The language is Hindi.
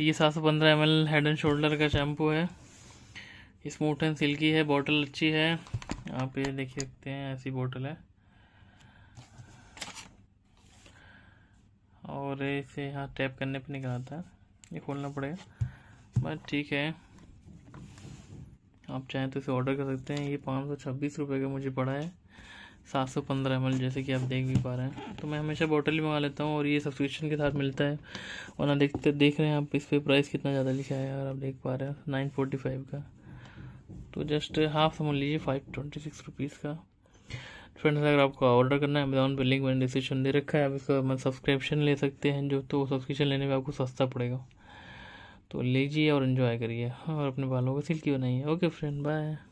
ये सात सौ पंद्रह M L head and shoulder का शैम्पू है स्मूथ एंड सिल्की है बॉटल अच्छी है आप ये देख सकते हैं ऐसी बॉटल है और इसे यहाँ टैप करने पे निकल आता है ये खोलना पड़ेगा बस ठीक है आप चाहें तो इसे ऑर्डर कर सकते हैं ये पाँच सौ छब्बीस रुपये का मुझे पड़ा है सात सौ पंद्रह एम जैसे कि आप देख भी पा रहे हैं तो मैं हमेशा बॉटल ही मंगा लेता हूँ और ये सब्सक्रिप्शन के साथ मिलता है वरना देखते देख रहे हैं आप इस पर प्राइस कितना ज़्यादा लिखा है अगर आप देख पा रहे हैं नाइन फोर्टी फाइव का तो जस्ट हाफ समझ लीजिए फाइव ट्वेंटी सिक्स रुपीज़ का फ्रेंड्स अगर आपको ऑर्डर करना है अमेजोन पर लिंक मैंने डिस्क्रिप्शन दे रखा है आप इसका मतलब सब्सक्रिप्शन ले सकते हैं जो तो सब्सक्रिप्शन लेने में आपको सस्ता पड़ेगा तो लीजिए और इन्जॉय करिए और अपने बालों को सिल्की बनाइए ओके फ्रेंड बाय